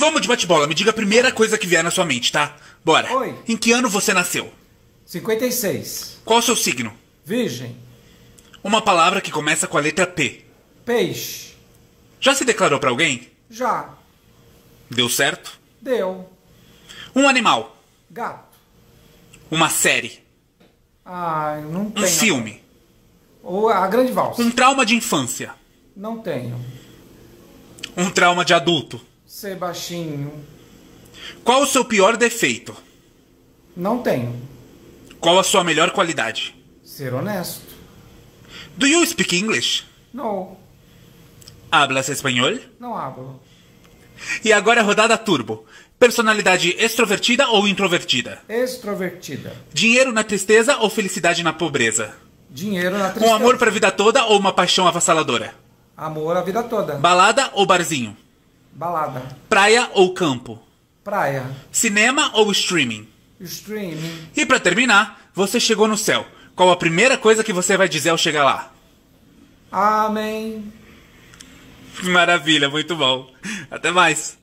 vamos de bate-bola. Me diga a primeira coisa que vier na sua mente, tá? Bora. Oi. Em que ano você nasceu? 56. Qual o seu signo? Virgem. Uma palavra que começa com a letra P. Peixe. Já se declarou para alguém? Já. Deu certo? Deu. Um animal? Gato. Uma série? Ah, não tenho. Um filme? Ou a grande valsa. Um trauma de infância? Não tenho. Um trauma de adulto? Ser baixinho. Qual o seu pior defeito? Não tenho. Qual a sua melhor qualidade? Ser honesto. Do you speak English? No. Hablas espanhol? Não hablo. E agora a rodada turbo. Personalidade extrovertida ou introvertida? Extrovertida. Dinheiro na tristeza ou felicidade na pobreza? Dinheiro na tristeza. Um amor a vida toda ou uma paixão avassaladora? Amor a vida toda. Balada ou barzinho? Balada. Praia ou campo? Praia. Cinema ou streaming? Streaming. E para terminar, você chegou no céu. Qual a primeira coisa que você vai dizer ao chegar lá? Amém. Maravilha, muito bom. Até mais.